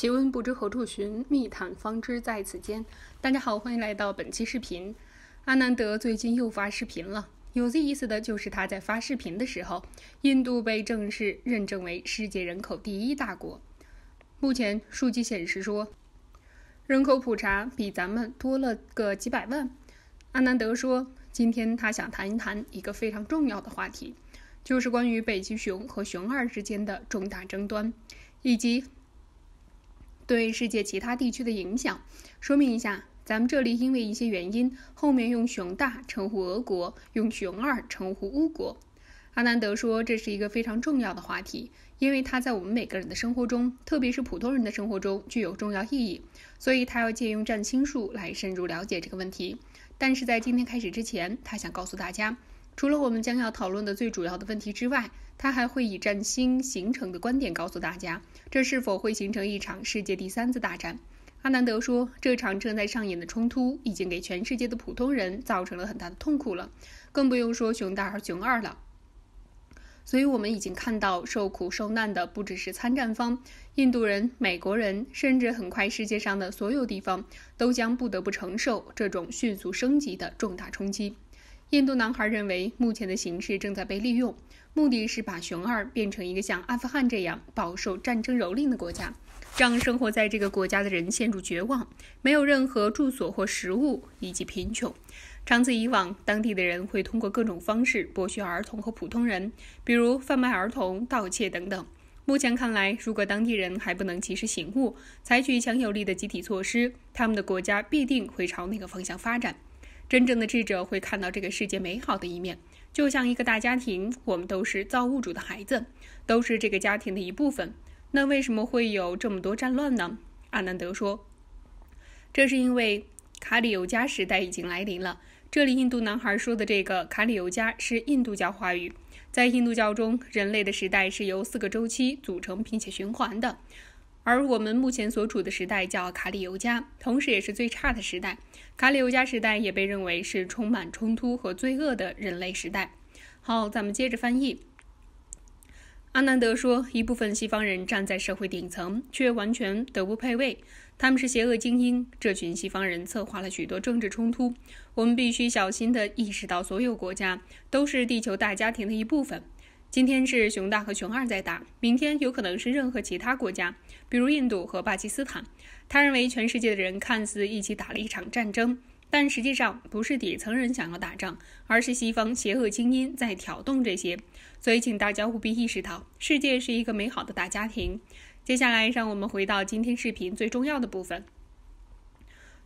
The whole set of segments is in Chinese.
奇闻不知何处寻，密探方知在此间。大家好，欢迎来到本期视频。阿南德最近又发视频了，有意思的就是他在发视频的时候，印度被正式认证为世界人口第一大国。目前数据显示说，人口普查比咱们多了个几百万。阿南德说，今天他想谈一谈一个非常重要的话题，就是关于北极熊和熊二之间的重大争端，以及。对世界其他地区的影响，说明一下，咱们这里因为一些原因，后面用“熊大”称呼俄国，用“熊二”称呼乌国。阿南德说这是一个非常重要的话题，因为它在我们每个人的生活中，特别是普通人的生活中具有重要意义，所以他要借用占星术来深入了解这个问题。但是在今天开始之前，他想告诉大家。除了我们将要讨论的最主要的问题之外，他还会以占星形成的观点告诉大家，这是否会形成一场世界第三次大战。阿南德说，这场正在上演的冲突已经给全世界的普通人造成了很大的痛苦了，更不用说熊大和熊二了。所以，我们已经看到受苦受难的不只是参战方，印度人、美国人，甚至很快世界上的所有地方都将不得不承受这种迅速升级的重大冲击。印度男孩认为，目前的形势正在被利用，目的是把熊二变成一个像阿富汗这样饱受战争蹂躏的国家，让生活在这个国家的人陷入绝望，没有任何住所或食物，以及贫穷。长此以往，当地的人会通过各种方式剥削儿童和普通人，比如贩卖儿童、盗窃等等。目前看来，如果当地人还不能及时醒悟，采取强有力的集体措施，他们的国家必定会朝那个方向发展。真正的智者会看到这个世界美好的一面，就像一个大家庭，我们都是造物主的孩子，都是这个家庭的一部分。那为什么会有这么多战乱呢？阿南德说，这是因为卡里尤加时代已经来临了。这里印度男孩说的这个卡里尤加是印度教话语，在印度教中，人类的时代是由四个周期组成并且循环的。而我们目前所处的时代叫卡里尤加，同时也是最差的时代。卡里尤加时代也被认为是充满冲突和罪恶的人类时代。好，咱们接着翻译。阿南德说，一部分西方人站在社会顶层，却完全德不配位，他们是邪恶精英。这群西方人策划了许多政治冲突。我们必须小心地意识到，所有国家都是地球大家庭的一部分。今天是熊大和熊二在打，明天有可能是任何其他国家，比如印度和巴基斯坦。他认为全世界的人看似一起打了一场战争，但实际上不是底层人想要打仗，而是西方邪恶精英在挑动这些。所以，请大家务必意识到，世界是一个美好的大家庭。接下来，让我们回到今天视频最重要的部分，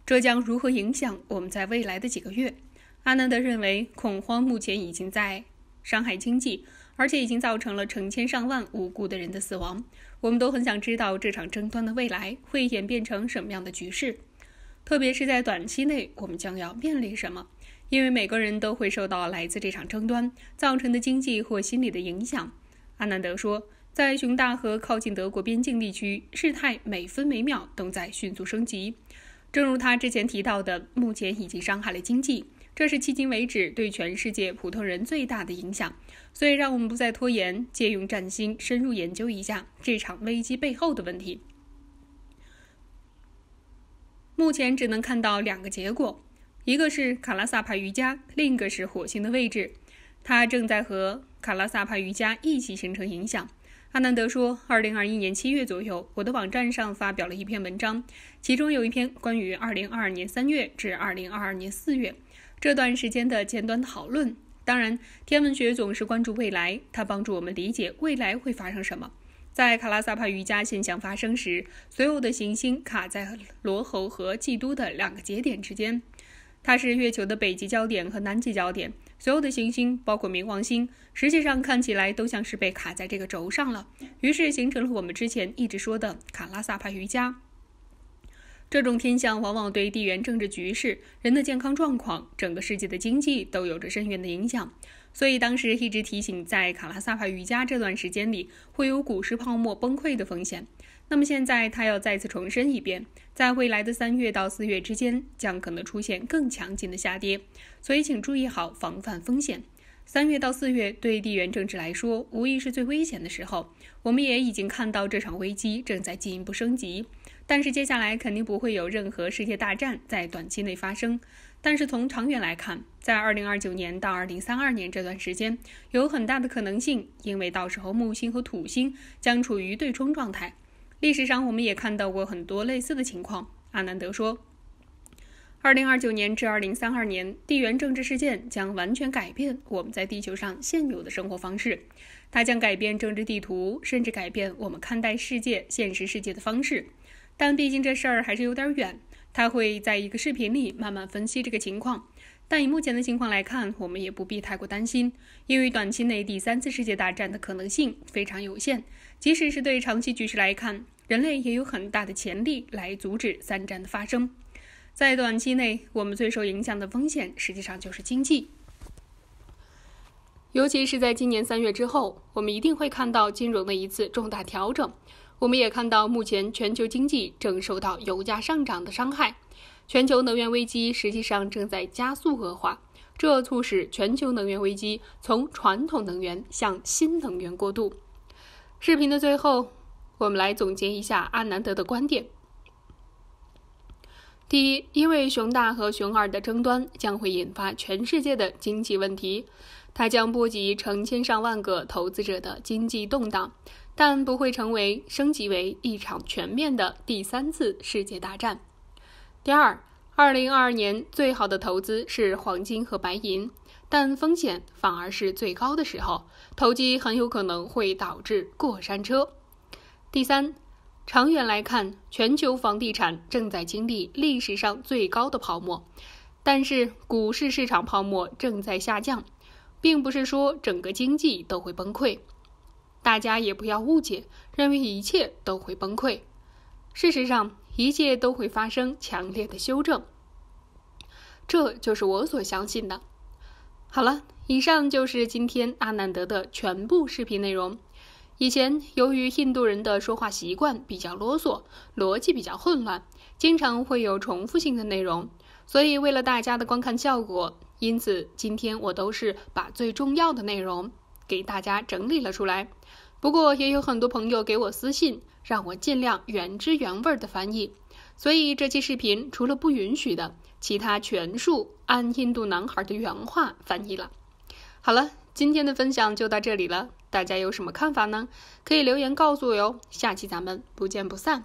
这将如何影响我们在未来的几个月？阿南德认为，恐慌目前已经在。伤害经济，而且已经造成了成千上万无辜的人的死亡。我们都很想知道这场争端的未来会演变成什么样的局势，特别是在短期内我们将要面临什么，因为每个人都会受到来自这场争端造成的经济或心理的影响。阿南德说，在熊大河靠近德国边境地区，事态每分每秒都在迅速升级。正如他之前提到的，目前已经伤害了经济。这是迄今为止对全世界普通人最大的影响，所以让我们不再拖延，借用占星深入研究一下这场危机背后的问题。目前只能看到两个结果，一个是卡拉萨帕瑜伽，另一个是火星的位置，它正在和卡拉萨帕瑜伽一起形成影响。阿南德说：“二零二一年七月左右，我的网站上发表了一篇文章，其中有一篇关于二零二二年三月至二零二二年四月。”这段时间的简短讨论。当然，天文学总是关注未来，它帮助我们理解未来会发生什么。在卡拉萨帕瑜伽现象发生时，所有的行星卡在罗喉和季都的两个节点之间，它是月球的北极焦点和南极焦点。所有的行星，包括冥王星，实际上看起来都像是被卡在这个轴上了，于是形成了我们之前一直说的卡拉萨帕瑜伽。这种天象往往对地缘政治局势、人的健康状况、整个世界的经济都有着深远的影响。所以当时一直提醒，在卡拉萨帕瑜伽这段时间里，会有股市泡沫崩溃的风险。那么现在他要再次重申一遍，在未来的三月到四月之间，将可能出现更强劲的下跌。所以请注意好防范风险。三月到四月对地缘政治来说，无疑是最危险的时候。我们也已经看到这场危机正在进一步升级。但是接下来肯定不会有任何世界大战在短期内发生。但是从长远来看，在2029年到2032年这段时间，有很大的可能性，因为到时候木星和土星将处于对冲状态。历史上我们也看到过很多类似的情况。阿南德说：“2029 年至2032年，地缘政治事件将完全改变我们在地球上现有的生活方式，它将改变政治地图，甚至改变我们看待世界、现实世界的方式。”但毕竟这事儿还是有点远，他会在一个视频里慢慢分析这个情况。但以目前的情况来看，我们也不必太过担心，因为短期内第三次世界大战的可能性非常有限。即使是对长期局势来看，人类也有很大的潜力来阻止三战的发生。在短期内，我们最受影响的风险实际上就是经济，尤其是在今年三月之后，我们一定会看到金融的一次重大调整。我们也看到，目前全球经济正受到油价上涨的伤害，全球能源危机实际上正在加速恶化，这促使全球能源危机从传统能源向新能源过渡。视频的最后，我们来总结一下阿南德的观点：第一，因为熊大和熊二的争端将会引发全世界的经济问题，它将波及成千上万个投资者的经济动荡。但不会成为升级为一场全面的第三次世界大战。第二，二零二二年最好的投资是黄金和白银，但风险反而是最高的时候，投机很有可能会导致过山车。第三，长远来看，全球房地产正在经历历史上最高的泡沫，但是股市市场泡沫正在下降，并不是说整个经济都会崩溃。大家也不要误解，认为一切都会崩溃。事实上，一切都会发生强烈的修正。这就是我所相信的。好了，以上就是今天阿南德的全部视频内容。以前由于印度人的说话习惯比较啰嗦，逻辑比较混乱，经常会有重复性的内容，所以为了大家的观看效果，因此今天我都是把最重要的内容。给大家整理了出来，不过也有很多朋友给我私信，让我尽量原汁原味的翻译，所以这期视频除了不允许的，其他全数按印度男孩的原话翻译了。好了，今天的分享就到这里了，大家有什么看法呢？可以留言告诉我哟，下期咱们不见不散。